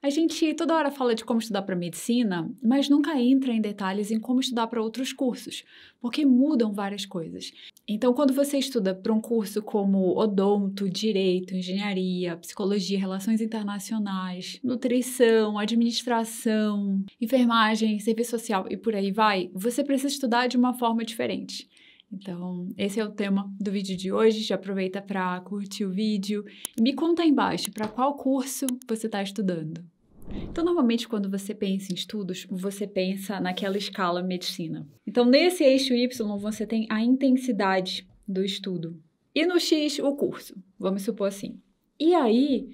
A gente toda hora fala de como estudar para medicina, mas nunca entra em detalhes em como estudar para outros cursos, porque mudam várias coisas. Então, quando você estuda para um curso como odonto, direito, engenharia, psicologia, relações internacionais, nutrição, administração, enfermagem, serviço social e por aí vai, você precisa estudar de uma forma diferente. Então, esse é o tema do vídeo de hoje. Já aproveita para curtir o vídeo e me conta aí embaixo para qual curso você está estudando. Então, normalmente, quando você pensa em estudos, você pensa naquela escala medicina. Então, nesse eixo Y, você tem a intensidade do estudo. E no X, o curso, vamos supor assim. E aí,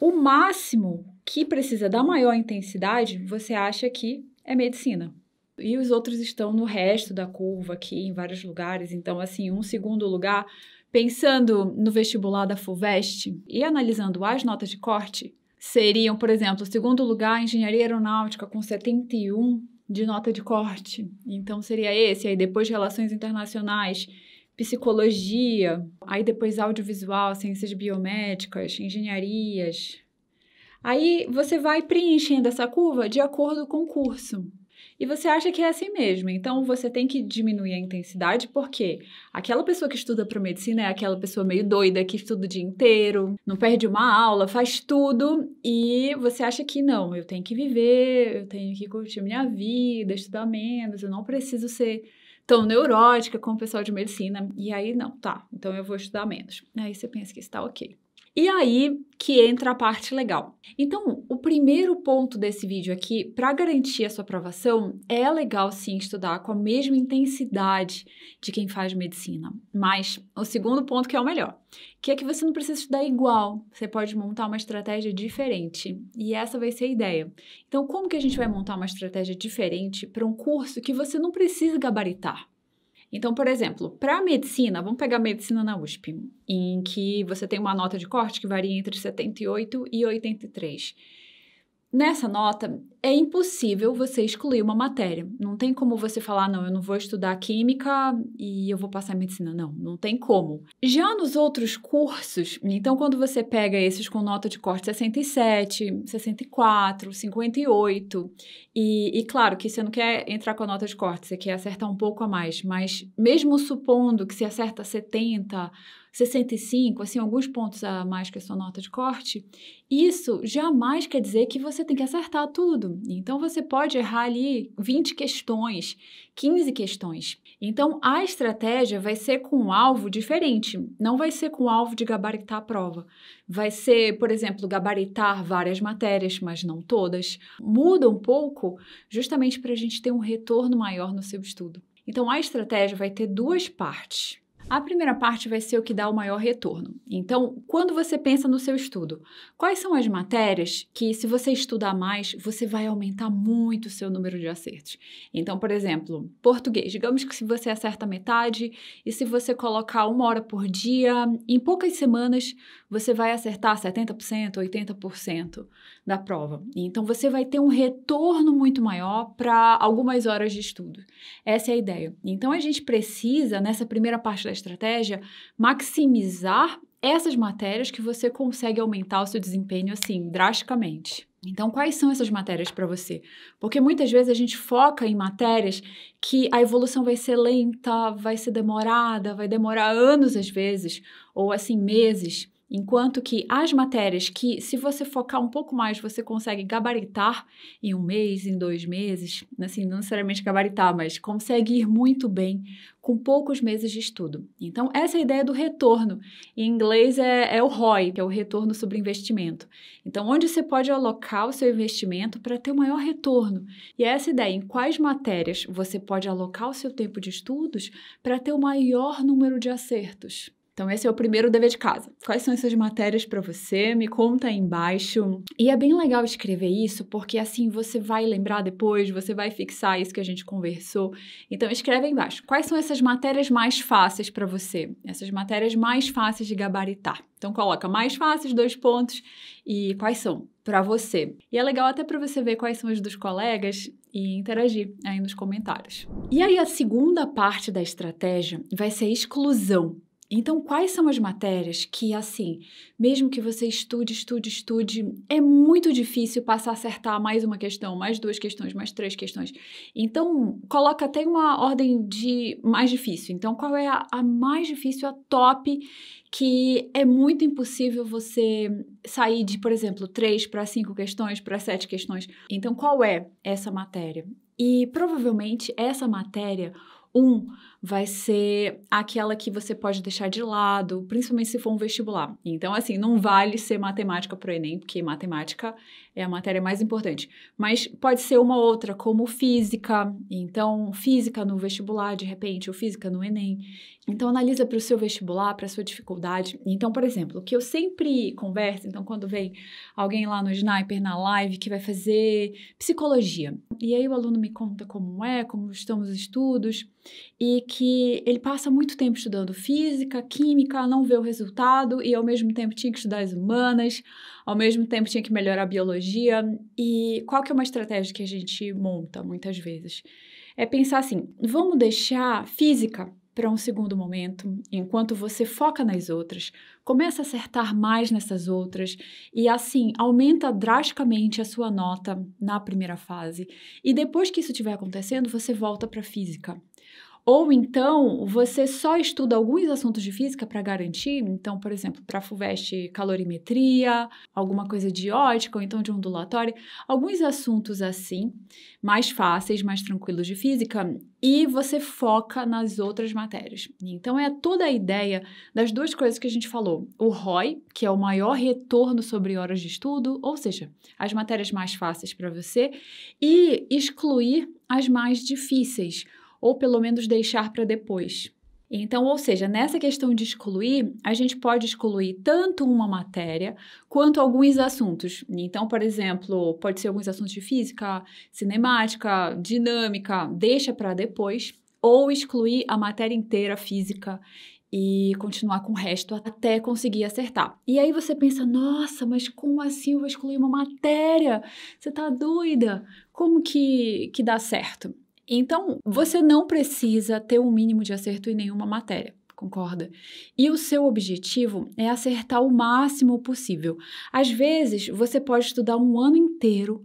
o máximo que precisa da maior intensidade, você acha que é medicina e os outros estão no resto da curva aqui, em vários lugares. Então, assim, um segundo lugar, pensando no vestibular da FUVEST e analisando as notas de corte, seriam, por exemplo, segundo lugar, engenharia aeronáutica com 71 de nota de corte. Então, seria esse. Aí, depois, relações internacionais, psicologia, aí depois audiovisual, ciências biomédicas, engenharias. Aí, você vai preenchendo essa curva de acordo com o curso. E você acha que é assim mesmo, então você tem que diminuir a intensidade, porque aquela pessoa que estuda para medicina é aquela pessoa meio doida que estuda o dia inteiro, não perde uma aula, faz tudo, e você acha que não, eu tenho que viver, eu tenho que curtir minha vida, estudar menos, eu não preciso ser tão neurótica como o pessoal de medicina. E aí, não, tá, então eu vou estudar menos. Aí você pensa que está ok. E aí que entra a parte legal. Então, o primeiro ponto desse vídeo aqui, para garantir a sua aprovação, é legal sim estudar com a mesma intensidade de quem faz medicina. Mas o segundo ponto que é o melhor, que é que você não precisa estudar igual, você pode montar uma estratégia diferente. E essa vai ser a ideia. Então, como que a gente vai montar uma estratégia diferente para um curso que você não precisa gabaritar? Então, por exemplo, para medicina, vamos pegar medicina na USP, em que você tem uma nota de corte que varia entre 78 e 83. Nessa nota, é impossível você excluir uma matéria. Não tem como você falar, não, eu não vou estudar química e eu vou passar medicina. Não, não tem como. Já nos outros cursos, então quando você pega esses com nota de corte 67, 64, 58, e, e claro que você não quer entrar com a nota de corte, você quer acertar um pouco a mais, mas mesmo supondo que se acerta 70, 65, assim, alguns pontos a mais que a sua nota de corte, isso jamais quer dizer que você tem que acertar tudo. Então você pode errar ali 20 questões, 15 questões. Então a estratégia vai ser com um alvo diferente, não vai ser com o alvo de gabaritar a prova. Vai ser, por exemplo, gabaritar várias matérias, mas não todas. Muda um pouco, justamente para a gente ter um retorno maior no seu estudo. Então a estratégia vai ter duas partes. A primeira parte vai ser o que dá o maior retorno. Então, quando você pensa no seu estudo, quais são as matérias que, se você estudar mais, você vai aumentar muito o seu número de acertos? Então, por exemplo, português. Digamos que se você acerta metade e se você colocar uma hora por dia, em poucas semanas você vai acertar 70%, 80% da prova. Então você vai ter um retorno muito maior para algumas horas de estudo. Essa é a ideia. Então a gente precisa, nessa primeira parte da estratégia, maximizar essas matérias que você consegue aumentar o seu desempenho assim drasticamente. Então, quais são essas matérias para você? Porque muitas vezes a gente foca em matérias que a evolução vai ser lenta, vai ser demorada, vai demorar anos às vezes, ou assim meses. Enquanto que as matérias que, se você focar um pouco mais, você consegue gabaritar em um mês, em dois meses, assim, não necessariamente gabaritar, mas consegue ir muito bem com poucos meses de estudo. Então, essa é a ideia do retorno. Em inglês é, é o ROI, que é o retorno sobre investimento. Então, onde você pode alocar o seu investimento para ter o maior retorno? E é essa ideia, em quais matérias você pode alocar o seu tempo de estudos para ter o maior número de acertos. Então, esse é o primeiro dever de casa. Quais são essas matérias para você? Me conta aí embaixo. E é bem legal escrever isso, porque assim você vai lembrar depois, você vai fixar isso que a gente conversou. Então, escreve aí embaixo. Quais são essas matérias mais fáceis para você? Essas matérias mais fáceis de gabaritar. Então, coloca mais fáceis, dois pontos, e quais são para você. E é legal até para você ver quais são os dos colegas e interagir aí nos comentários. E aí a segunda parte da estratégia vai ser exclusão. Então, quais são as matérias que, assim, mesmo que você estude, estude, estude, é muito difícil passar a acertar mais uma questão, mais duas questões, mais três questões. Então, coloca até uma ordem de mais difícil. Então, qual é a, a mais difícil, a top, que é muito impossível você sair de, por exemplo, três para cinco questões, para sete questões. Então, qual é essa matéria? E provavelmente essa matéria um vai ser aquela que você pode deixar de lado, principalmente se for um vestibular. Então, assim, não vale ser matemática para o Enem, porque matemática é a matéria mais importante. Mas pode ser uma outra, como física, então física no vestibular, de repente, ou física no Enem. Então analisa para o seu vestibular, para a sua dificuldade. Então, por exemplo, o que eu sempre converso, então quando vem alguém lá no Sniper na live que vai fazer psicologia, e aí o aluno me conta como é, como estão os estudos, e que ele passa muito tempo estudando física, química, não vê o resultado e ao mesmo tempo tinha que estudar as humanas, ao mesmo tempo tinha que melhorar a biologia tecnologia. E qual que é uma estratégia que a gente monta muitas vezes? É pensar assim, vamos deixar física para um segundo momento, enquanto você foca nas outras, começa a acertar mais nessas outras e assim aumenta drasticamente a sua nota na primeira fase. E depois que isso estiver acontecendo, você volta para física. Ou então, você só estuda alguns assuntos de física para garantir, então, por exemplo, para FUVEST, calorimetria, alguma coisa de ótica, ou então de ondulatória, alguns assuntos assim, mais fáceis, mais tranquilos de física, e você foca nas outras matérias. Então, é toda a ideia das duas coisas que a gente falou: o ROI, que é o maior retorno sobre horas de estudo, ou seja, as matérias mais fáceis para você, e excluir as mais difíceis ou pelo menos deixar para depois. Então, ou seja, nessa questão de excluir, a gente pode excluir tanto uma matéria quanto alguns assuntos. Então, por exemplo, pode ser alguns assuntos de física, cinemática, dinâmica, deixa para depois, ou excluir a matéria inteira física e continuar com o resto até conseguir acertar. E aí você pensa, nossa, mas como assim eu vou excluir uma matéria? Você tá doida? Como que, que dá certo? Então, você não precisa ter um mínimo de acerto em nenhuma matéria concorda? E o seu objetivo é acertar o máximo possível. Às vezes, você pode estudar um ano inteiro,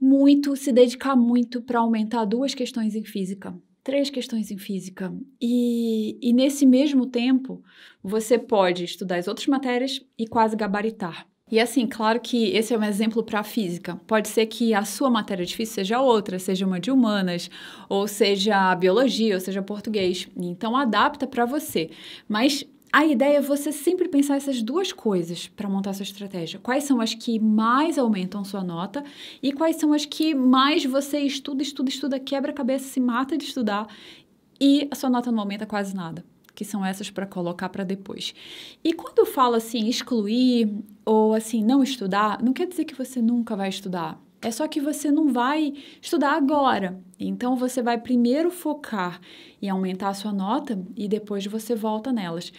muito, se dedicar muito para aumentar duas questões em física, três questões em física. E, e nesse mesmo tempo, você pode estudar as outras matérias e quase gabaritar. E assim, claro que esse é um exemplo para a física. Pode ser que a sua matéria difícil seja outra, seja uma de humanas, ou seja biologia, ou seja português. Então adapta para você. Mas a ideia é você sempre pensar essas duas coisas para montar sua estratégia. Quais são as que mais aumentam sua nota e quais são as que mais você estuda, estuda, estuda, quebra a cabeça, se mata de estudar e a sua nota não aumenta quase nada que são essas para colocar para depois. E quando eu falo assim, excluir ou assim, não estudar, não quer dizer que você nunca vai estudar. É só que você não vai estudar agora. Então você vai primeiro focar e aumentar a sua nota e depois você volta nelas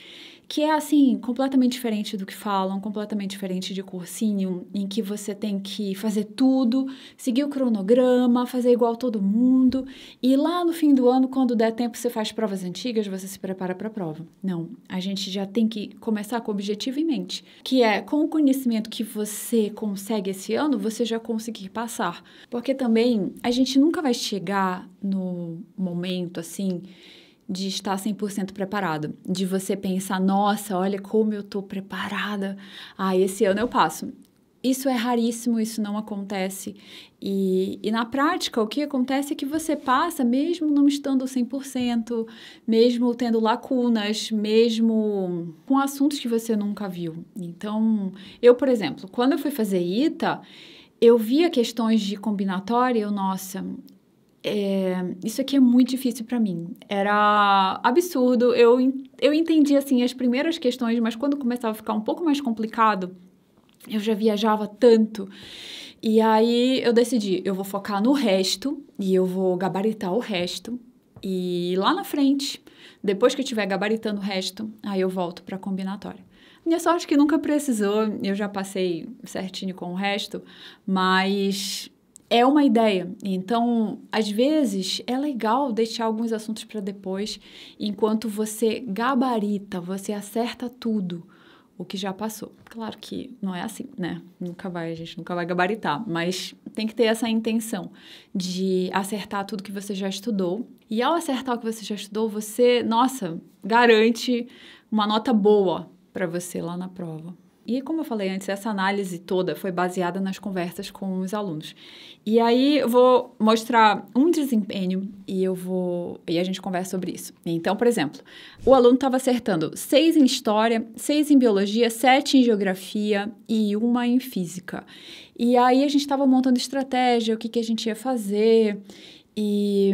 que é assim, completamente diferente do que falam, completamente diferente de cursinho, em que você tem que fazer tudo, seguir o cronograma, fazer igual todo mundo, e lá no fim do ano, quando der tempo, você faz provas antigas, você se prepara para a prova. Não, a gente já tem que começar com o objetivo em mente, que é com o conhecimento que você consegue esse ano, você já conseguir passar. Porque também a gente nunca vai chegar no momento assim de estar 100% preparado, de você pensar, nossa, olha como eu tô preparada, ah, esse ano eu passo. Isso é raríssimo, isso não acontece. E, e na prática, o que acontece é que você passa, mesmo não estando 100%, mesmo tendo lacunas, mesmo com assuntos que você nunca viu. Então, eu, por exemplo, quando eu fui fazer ITA, eu via questões de combinatória, eu, nossa, é, isso aqui é muito difícil para mim. Era absurdo. Eu, eu entendi assim as primeiras questões, mas quando começava a ficar um pouco mais complicado, eu já viajava tanto. E aí eu decidi, eu vou focar no resto e eu vou gabaritar o resto. E lá na frente, depois que eu estiver gabaritando o resto, aí eu volto para a combinatória. Minha sorte que nunca precisou, eu já passei certinho com o resto, mas é uma ideia. Então, às vezes, é legal deixar alguns assuntos para depois, enquanto você gabarita, você acerta tudo o que já passou. Claro que não é assim, né? Nunca vai, a gente nunca vai gabaritar, mas tem que ter essa intenção de acertar tudo que você já estudou. E ao acertar o que você já estudou, você, nossa, garante uma nota boa para você lá na prova. E como eu falei antes, essa análise toda foi baseada nas conversas com os alunos. E aí eu vou mostrar um desempenho e eu vou e a gente conversa sobre isso. Então, por exemplo, o aluno estava acertando seis em história, seis em biologia, sete em geografia e uma em física. E aí a gente estava montando estratégia, o que, que a gente ia fazer. E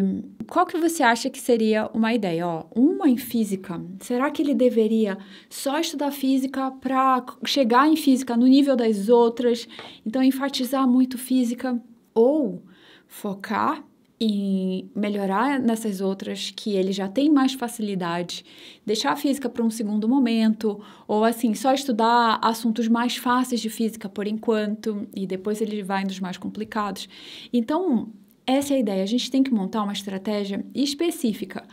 qual que você acha que seria uma ideia? Ó, uma em física. Será que ele deveria só estudar física para chegar em física no nível das outras? Então, enfatizar muito física ou focar em melhorar nessas outras que ele já tem mais facilidade, deixar a física para um segundo momento, ou assim, só estudar assuntos mais fáceis de física por enquanto e depois ele vai nos mais complicados. Então, essa é a ideia. A gente tem que montar uma estratégia específica.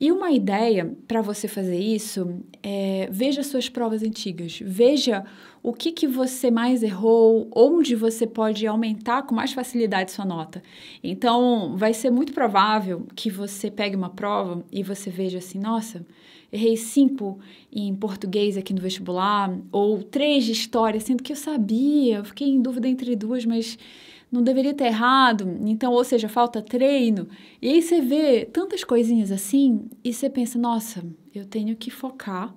E uma ideia para você fazer isso é veja suas provas antigas, veja o que, que você mais errou, onde você pode aumentar com mais facilidade sua nota. Então, vai ser muito provável que você pegue uma prova e você veja assim: nossa, errei cinco em português aqui no vestibular, ou três de história, sendo que eu sabia, eu fiquei em dúvida entre duas, mas não deveria ter errado, então, ou seja, falta treino. E aí você vê tantas coisinhas assim e você pensa, nossa, eu tenho que focar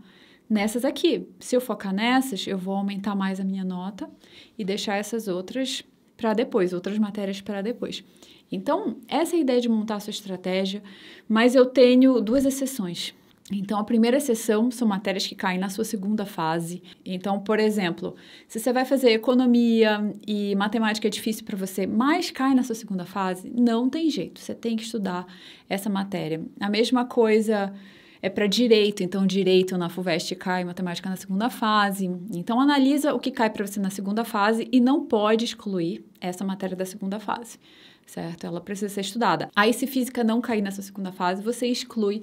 nessas aqui. Se eu focar nessas, eu vou aumentar mais a minha nota e deixar essas outras para depois, outras matérias para depois. Então, essa é a ideia de montar a sua estratégia, mas eu tenho duas exceções. Então, a primeira sessão são matérias que caem na sua segunda fase. Então, por exemplo, se você vai fazer economia e matemática é difícil para você, mas cai na sua segunda fase, não tem jeito, você tem que estudar essa matéria. A mesma coisa é para direito, então direito na FUVEST cai, matemática na segunda fase. Então, analisa o que cai para você na segunda fase e não pode excluir essa matéria da segunda fase certo? Ela precisa ser estudada. Aí, se física não cair sua segunda fase, você exclui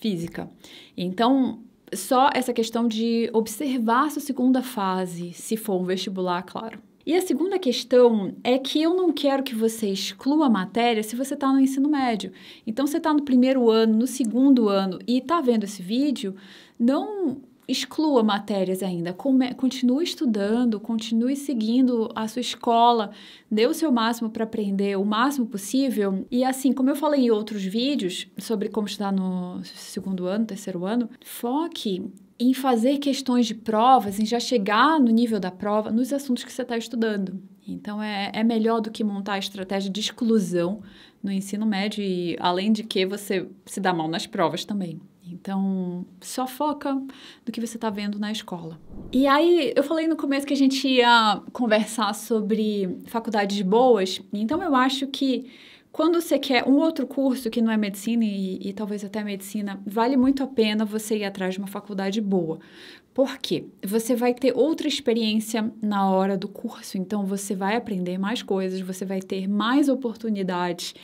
física. Então, só essa questão de observar sua segunda fase, se for um vestibular, claro. E a segunda questão é que eu não quero que você exclua a matéria se você está no ensino médio. Então, você está no primeiro ano, no segundo ano e está vendo esse vídeo, não exclua matérias ainda, come, continue estudando, continue seguindo a sua escola, dê o seu máximo para aprender o máximo possível. E assim, como eu falei em outros vídeos sobre como estudar no segundo ano, terceiro ano, foque em fazer questões de provas, em já chegar no nível da prova, nos assuntos que você está estudando. Então, é, é melhor do que montar a estratégia de exclusão no ensino médio, e além de que você se dá mal nas provas também. Então, só foca no que você está vendo na escola. E aí, eu falei no começo que a gente ia conversar sobre faculdades boas. Então, eu acho que quando você quer um outro curso que não é medicina e, e, talvez até medicina, vale muito a pena você ir atrás de uma faculdade boa. Porque você vai ter outra experiência na hora do curso, então você vai aprender mais coisas, você vai ter mais oportunidades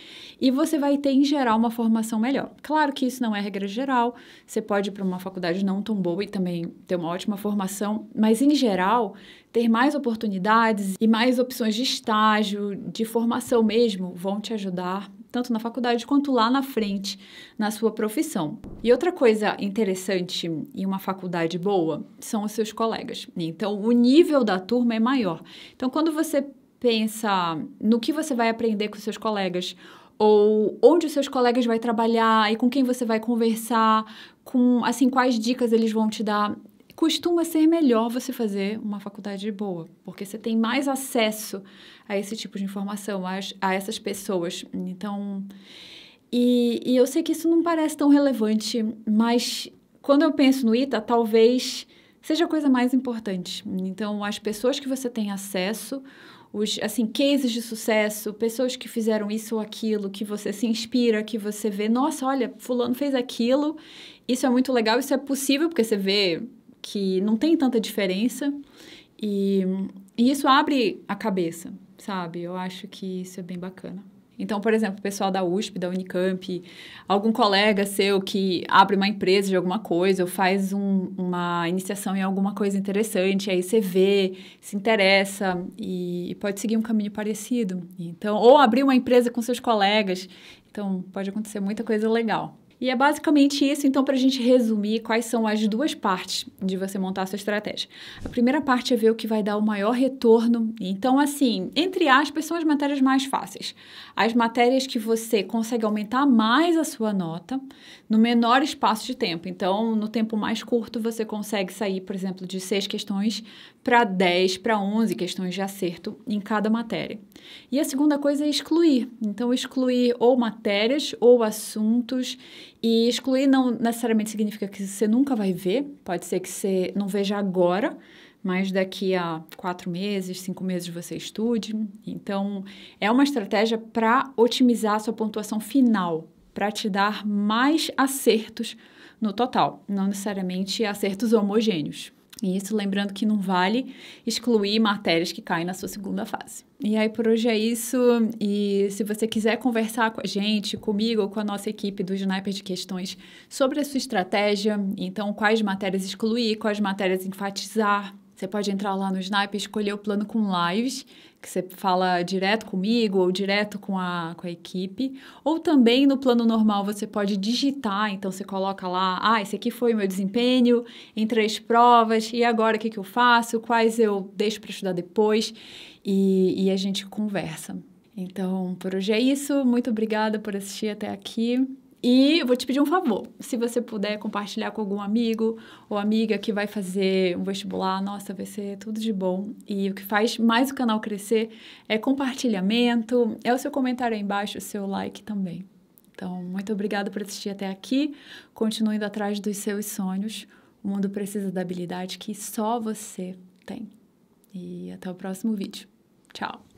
e você vai ter, em geral, uma formação melhor. Claro que isso não é regra geral, você pode ir para uma faculdade não tão boa e também ter uma ótima formação, mas, em geral, ter mais oportunidades e mais opções de estágio, de formação mesmo, vão te ajudar tanto na faculdade quanto lá na frente na sua profissão. E outra coisa interessante em uma faculdade boa são os seus colegas. Então, o nível da turma é maior. Então, quando você pensa no que você vai aprender com seus colegas, ou onde os seus colegas vai trabalhar e com quem você vai conversar, com assim quais dicas eles vão te dar costuma ser melhor você fazer uma faculdade boa, porque você tem mais acesso a esse tipo de informação, a, a essas pessoas. Então, e, e eu sei que isso não parece tão relevante, mas quando eu penso no ITA, talvez seja a coisa mais importante. Então, as pessoas que você tem acesso, os assim cases de sucesso, pessoas que fizeram isso ou aquilo, que você se inspira, que você vê, nossa, olha, fulano fez aquilo, isso é muito legal, isso é possível porque você vê que não tem tanta diferença e, e isso abre a cabeça, sabe? Eu acho que isso é bem bacana. Então, por exemplo, o pessoal da USP, da Unicamp, algum colega seu que abre uma empresa de alguma coisa ou faz um, uma iniciação em alguma coisa interessante, aí você vê, se interessa e, e pode seguir um caminho parecido. Então, ou abrir uma empresa com seus colegas. Então, pode acontecer muita coisa legal. E é basicamente isso, então, para a gente resumir quais são as duas partes de você montar a sua estratégia. A primeira parte é ver o que vai dar o maior retorno. Então, assim, entre aspas, são as matérias mais fáceis. As matérias que você consegue aumentar mais a sua nota no menor espaço de tempo. Então, no tempo mais curto, você consegue sair, por exemplo, de seis questões para 10, para 11 questões de acerto em cada matéria. E a segunda coisa é excluir. Então, excluir ou matérias ou assuntos e excluir não necessariamente significa que você nunca vai ver, pode ser que você não veja agora, mas daqui a quatro meses, cinco meses você estude. Então, é uma estratégia para otimizar a sua pontuação final, para te dar mais acertos no total, não necessariamente acertos homogêneos. Isso, lembrando que não vale excluir matérias que caem na sua segunda fase. E aí por hoje é isso. E se você quiser conversar com a gente, comigo ou com a nossa equipe do Sniper de Questões sobre a sua estratégia, então quais matérias excluir, quais matérias enfatizar, você pode entrar lá no Snipe e escolher o plano com lives, que você fala direto comigo ou direto com a, com a equipe. Ou também no plano normal você pode digitar, então você coloca lá, ah, esse aqui foi o meu desempenho em três provas, e agora o que, que eu faço, quais eu deixo para estudar depois, e, e a gente conversa. Então, por hoje é isso. Muito obrigada por assistir até aqui. E eu vou te pedir um favor, se você puder compartilhar com algum amigo ou amiga que vai fazer um vestibular, nossa, vai ser tudo de bom. E o que faz mais o canal crescer é compartilhamento, é o seu comentário aí embaixo, o seu like também. Então, muito obrigada por assistir até aqui. Continue indo atrás dos seus sonhos. O mundo precisa da habilidade que só você tem. E até o próximo vídeo. Tchau!